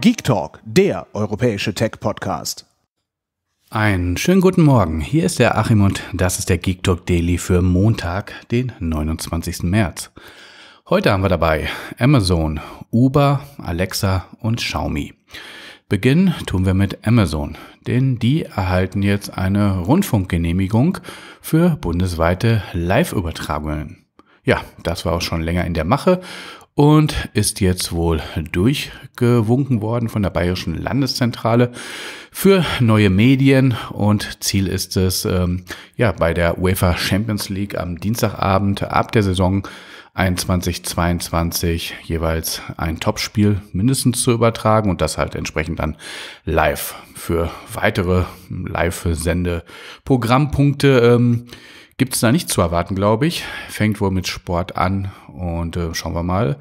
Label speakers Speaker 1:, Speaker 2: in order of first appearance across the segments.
Speaker 1: Geek Talk, der europäische Tech-Podcast. Einen schönen guten Morgen. Hier ist der Achim und das ist der Geek Talk Daily für Montag, den 29. März. Heute haben wir dabei Amazon, Uber, Alexa und Xiaomi. Beginnen tun wir mit Amazon, denn die erhalten jetzt eine Rundfunkgenehmigung für bundesweite Live-Übertragungen. Ja, das war auch schon länger in der Mache und ist jetzt wohl durchgewunken worden von der Bayerischen Landeszentrale für neue Medien und Ziel ist es, ähm, ja, bei der UEFA Champions League am Dienstagabend ab der Saison 21, 22 jeweils ein Topspiel mindestens zu übertragen und das halt entsprechend dann live für weitere live sende Programmpunkte. Ähm, gibt es da nicht zu erwarten, glaube ich. Fängt wohl mit Sport an und äh, schauen wir mal,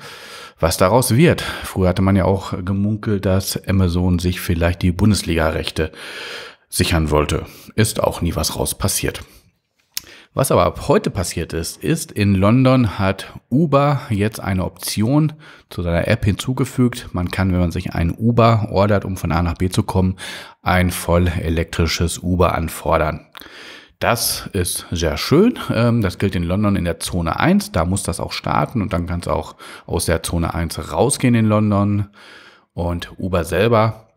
Speaker 1: was daraus wird. Früher hatte man ja auch gemunkelt, dass Amazon sich vielleicht die Bundesliga-Rechte sichern wollte. Ist auch nie was raus passiert. Was aber ab heute passiert ist, ist, in London hat Uber jetzt eine Option zu seiner App hinzugefügt. Man kann, wenn man sich ein Uber ordert, um von A nach B zu kommen, ein voll elektrisches Uber anfordern. Das ist sehr schön. Ähm, das gilt in London in der Zone 1. Da muss das auch starten und dann kann es auch aus der Zone 1 rausgehen in London. Und Uber selber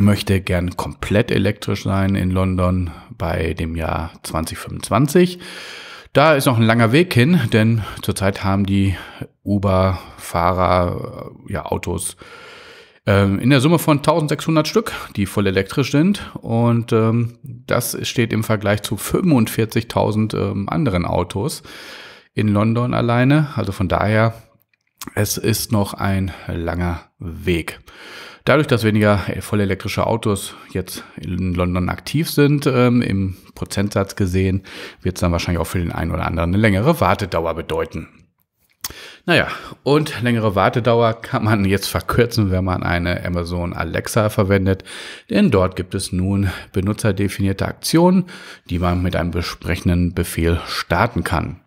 Speaker 1: möchte gern komplett elektrisch sein in London bei dem Jahr 2025. Da ist noch ein langer Weg hin, denn zurzeit haben die Uber-Fahrer äh, ja Autos ähm, in der Summe von 1600 Stück, die voll elektrisch sind. Und ähm, das steht im Vergleich zu 45.000 ähm, anderen Autos in London alleine. Also von daher, es ist noch ein langer Weg. Dadurch, dass weniger äh, voll elektrische Autos jetzt in London aktiv sind, ähm, im Prozentsatz gesehen, wird es dann wahrscheinlich auch für den einen oder anderen eine längere Wartedauer bedeuten. Naja, und längere Wartedauer kann man jetzt verkürzen, wenn man eine Amazon Alexa verwendet, denn dort gibt es nun benutzerdefinierte Aktionen, die man mit einem besprechenden Befehl starten kann.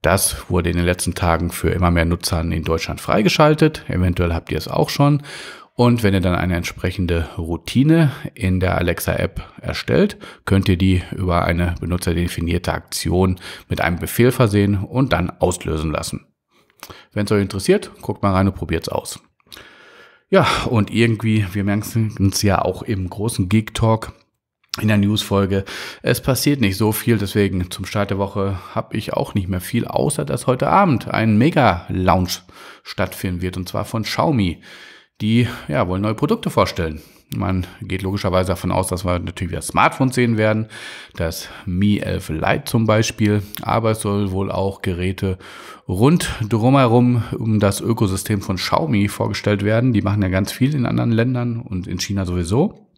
Speaker 1: Das wurde in den letzten Tagen für immer mehr Nutzern in Deutschland freigeschaltet, eventuell habt ihr es auch schon. Und wenn ihr dann eine entsprechende Routine in der Alexa-App erstellt, könnt ihr die über eine benutzerdefinierte Aktion mit einem Befehl versehen und dann auslösen lassen. Wenn es euch interessiert, guckt mal rein und probiert es aus. Ja, und irgendwie, wir merken es ja auch im großen Geek Talk in der Newsfolge. Es passiert nicht so viel, deswegen zum Start der Woche habe ich auch nicht mehr viel, außer dass heute Abend ein Mega-Lounge stattfinden wird, und zwar von Xiaomi die ja, wollen neue Produkte vorstellen. Man geht logischerweise davon aus, dass wir natürlich wieder Smartphones sehen werden, das Mi 11 Lite zum Beispiel, aber es soll wohl auch Geräte rund drumherum um das Ökosystem von Xiaomi vorgestellt werden. Die machen ja ganz viel in anderen Ländern und in China sowieso.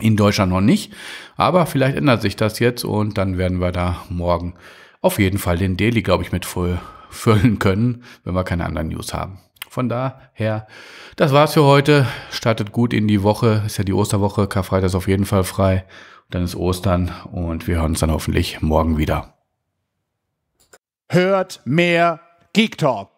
Speaker 1: In Deutschland noch nicht, aber vielleicht ändert sich das jetzt und dann werden wir da morgen auf jeden Fall den Daily, glaube ich, mit füllen können, wenn wir keine anderen News haben. Von daher, das war's für heute. Startet gut in die Woche. Ist ja die Osterwoche. Karfreitag ist auf jeden Fall frei. Dann ist Ostern und wir hören uns dann hoffentlich morgen wieder. Hört mehr Geek Talk.